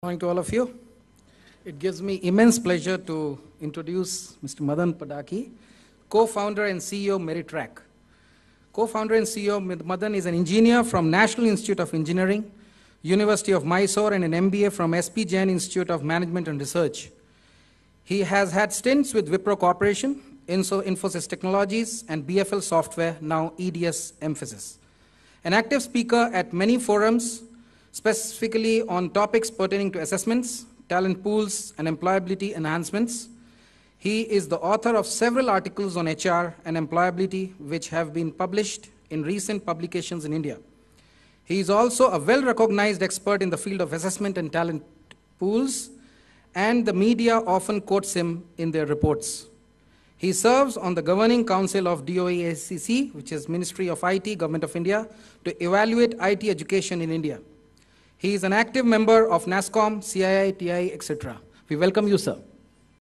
Morning to all of you. It gives me immense pleasure to introduce Mr. Madan Padaki, co-founder and CEO Meritrack. Co-founder and CEO Madan is an engineer from National Institute of Engineering, University of Mysore, and an MBA from SP Jain Institute of Management and Research. He has had stints with Wipro Corporation, Infosys Technologies, and BFL Software, now EDS Emphasis. An active speaker at many forums, specifically on topics pertaining to assessments, talent pools, and employability enhancements. He is the author of several articles on HR and employability which have been published in recent publications in India. He is also a well-recognized expert in the field of assessment and talent pools, and the media often quotes him in their reports. He serves on the Governing Council of DoAACC, which is Ministry of IT, Government of India, to evaluate IT education in India. He is an active member of NASCOM, CII, TI, etc. We welcome you, sir.